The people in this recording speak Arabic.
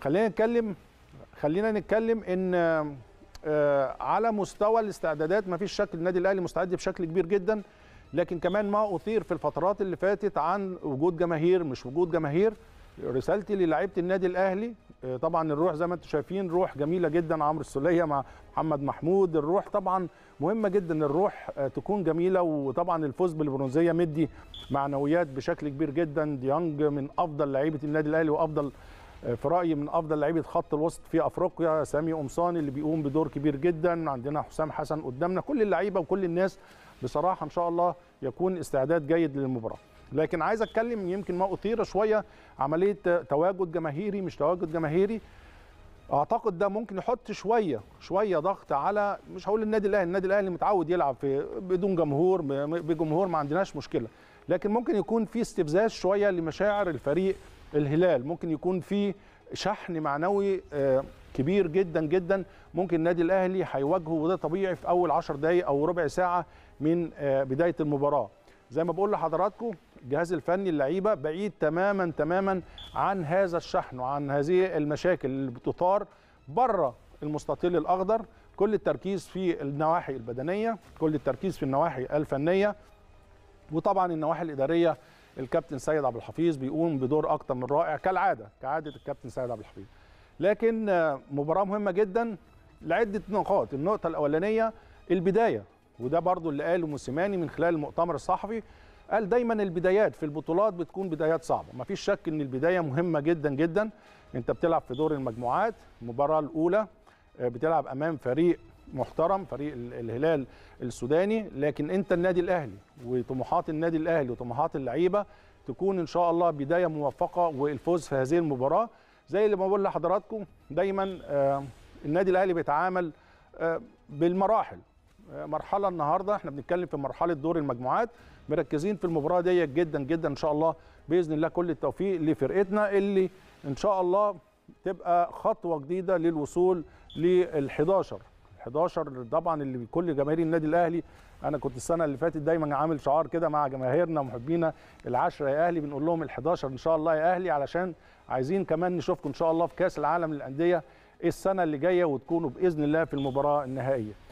خلينا نتكلم خلينا نتكلم ان آه، على مستوى الاستعدادات ما فيش شك النادي الاهلي مستعد بشكل كبير جدا لكن كمان ما اثير في الفترات اللي فاتت عن وجود جماهير مش وجود جماهير رسالتي للاعيبه النادي الاهلي آه، طبعا الروح زي ما انتم شايفين روح جميله جدا عمرو السوليه مع محمد محمود الروح طبعا مهمه جدا الروح آه، تكون جميله وطبعا الفوز بالبرونزيه مدي معنويات بشكل كبير جدا ديانج من افضل لعيبه النادي الاهلي وافضل في رايي من افضل لعيبه خط الوسط في افريقيا سامي قمصان اللي بيقوم بدور كبير جدا عندنا حسام حسن قدامنا كل اللعيبه وكل الناس بصراحه ان شاء الله يكون استعداد جيد للمباراه لكن عايز اتكلم يمكن ما اثير شويه عمليه تواجد جماهيري مش تواجد جماهيري اعتقد ده ممكن يحط شويه شويه ضغط على مش هقول النادي الاهلي النادي الاهلي متعود يلعب في بدون جمهور بجمهور ما عندناش مشكله لكن ممكن يكون في استفزاز شويه لمشاعر الفريق الهلال ممكن يكون في شحن معنوي آه، كبير جدا جدا ممكن النادي الاهلي هيواجهه وده طبيعي في اول 10 دقائق او ربع ساعه من آه، بدايه المباراه زي ما بقول لحضراتكم الجهاز الفني اللعيبه بعيد تماما تماما عن هذا الشحن وعن هذه المشاكل اللي بتثار بره المستطيل الاخضر كل التركيز في النواحي البدنيه كل التركيز في النواحي الفنيه وطبعا النواحي الاداريه الكابتن سيد عبد الحفيظ بيقوم بدور اكتر من رائع كالعاده كعاده الكابتن سيد عبد الحفيظ لكن آه، مباراه مهمه جدا لعده نقاط النقطه الاولانيه البدايه وده برضو اللي قاله موسيماني من خلال المؤتمر الصحفي قال دايما البدايات في البطولات بتكون بدايات صعبه مفيش شك ان البدايه مهمه جدا جدا انت بتلعب في دور المجموعات المباراه الاولى آه، بتلعب امام فريق محترم فريق الهلال السوداني لكن انت النادي الاهلي وطموحات النادي الاهلي وطموحات اللعيبه تكون ان شاء الله بدايه موفقه والفوز في هذه المباراه زي اللي بقول لحضراتكم دايما آه، النادي الاهلي بيتعامل آه، بالمراحل آه، مرحله النهارده احنا بنتكلم في مرحله دور المجموعات مركزين في المباراه ديت جدا جدا ان شاء الله باذن الله كل التوفيق لفرقتنا اللي ان شاء الله تبقى خطوه جديده للوصول لل 11 11 طبعا اللي كل جماهير النادي الاهلي انا كنت السنه اللي فاتت دايما عامل شعار كده مع جماهيرنا ومحبينا العشره يا اهلي بنقول لهم ال11 ان شاء الله يا اهلي علشان عايزين كمان نشوفكم ان شاء الله في كاس العالم للانديه السنه اللي جايه وتكونوا باذن الله في المباراه النهائيه